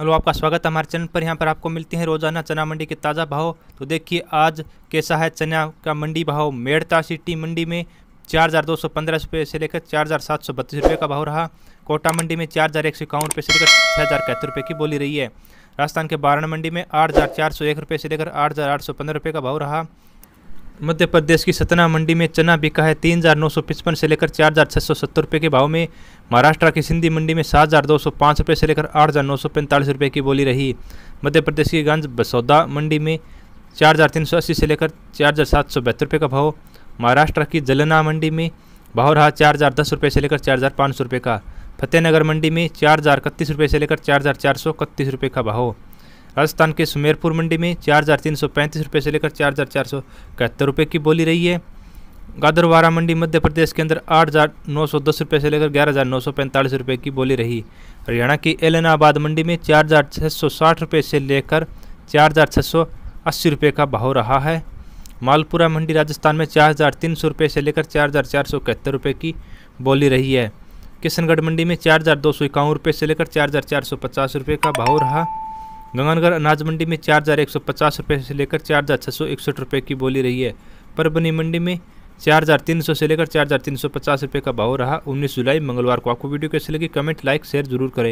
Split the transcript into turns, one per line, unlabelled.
hello आपका स्वागत है हमारे चैनल पर यहाँ पर आपको मिलती हैं रोजाना चना मंडी के ताज़ा भाव तो देखिए आज कैसा है चना का मंडी भाव मेड़ता सिटी मंडी में चार हज़ार दो सौ पंद्रह रुपये से लेकर चार हज़ार सात सौ बत्तीस रुपये का भाव रहा कोटा मंडी में चार हज़ार एक सौ इक्यावन रुपये से लेकर छः हज़ार इकहत्तर रुपये की बोली रही है राजस्थान के बारण मंडी में आठ हज़ार चार सौ एक रुपये से लेकर आठ हज़ार आठ सौ पंद्रह रुपये का भाव रहा मध्य प्रदेश की सतना मंडी में चना बिका है तीन हज़ार नौ सौ पचपन से लेकर चार हज़ार छः सौ सत्तर रुपये के भाव में महाराष्ट्र की सिंधी मंडी में सात हज़ार दो सौ पाँच रुपये से लेकर आठ हज़ार नौ सौ पैंतालीस रुपये की बोली रही मध्य प्रदेश की गंज बसौदा मंडी में चार हज़ार तीन सौ अस्सी से लेकर चार हज़ार सात सौ बहत्तर रुपये का भाव महाराष्ट्र की जलना मंडी में भाव रहा चार हज़ार दस रुपये से लेकर चार हज़ार पाँच सौ रुपये का फतेहनगर मंडी में चार हज़ार इकतीस रुपये से लेकर चार हज़ार चार सौ इकतीस रुपये का भाव राजस्थान के सुमेरपुर मंडी में चार हज़ार तीन सौ पैंतीस रुपये से लेकर चार हज़ार चार सौ इकहत्तर रुपये की बोली रही है गादरवारा मंडी मध्य प्रदेश के अंदर आठ हज़ार नौ सौ दस रुपये से लेकर ग्यारह हज़ार नौ सौ पैंतालीस रुपये की बोली रही हरियाणा की एलनाबाद मंडी में चार हज़ार छः सौ साठ रुपये से लेकर चार हज़ार छः सौ अस्सी रुपये का भाव रहा है मालपुरा मंडी राजस्थान में चार हज़ार तीन सौ रुपये से लेकर चार हज़ार चार सौ इकहत्तर रुपये की बोली रही है किशनगढ़ मंडी में चार हज़ार दो सौ इक्यावन रुपये से लेकर चार हज़ार चार सौ पचास रुपये का भाव रहा गंगानगर अनाज मंडी में चार हज़ार एक सौ पचास रुपये से लेकर चार हज़ार छः सौ इकसठ रुपये की बोली रही है परबनी मंडी में चार हज़ार तीन सौ से लेकर चार हज़ार तीन सौ पचास रुपये का भाव रहा उन्नीस जुलाई मंगलवार को आपको वीडियो कैसे लगी कमेंट लाइक शेयर जरूर करें